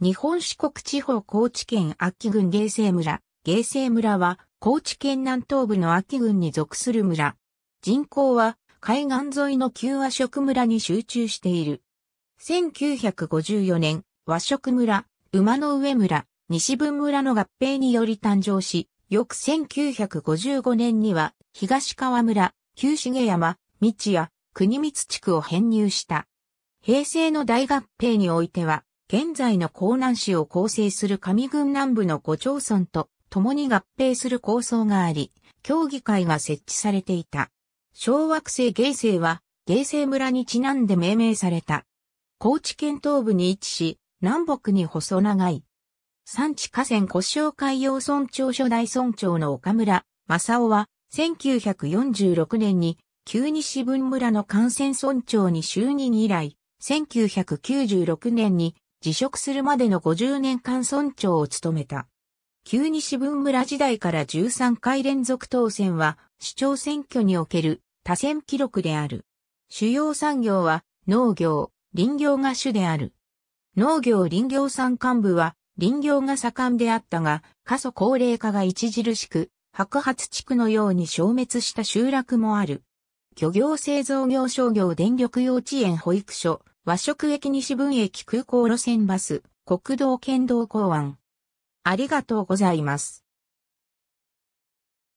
日本四国地方高知県秋郡芸西村。芸西村は高知県南東部の秋郡に属する村。人口は海岸沿いの旧和食村に集中している。1954年、和食村、馬の上村、西文村の合併により誕生し、翌1955年には東川村、旧重山、道谷、国光地区を編入した。平成の大合併においては、現在の江南市を構成する上郡南部の5町村と共に合併する構想があり、協議会が設置されていた。小惑星芸星は、芸星村にちなんで命名された。高知県東部に位置し、南北に細長い。産地河川古小海洋村長初代村長の岡村正夫は、1946年に、旧西分村の幹線村長に就任以来、1996年に辞職するまでの50年間村長を務めた。旧西文村時代から13回連続当選は、市長選挙における多選記録である。主要産業は、農業、林業が主である。農業林業産幹部は、林業が盛んであったが、過疎高齢化が著しく、白髪地区のように消滅した集落もある。漁業製造業商業電力幼稚園保育所、和食駅西分駅空港路線バス、国道県道港湾。ありがとうございます。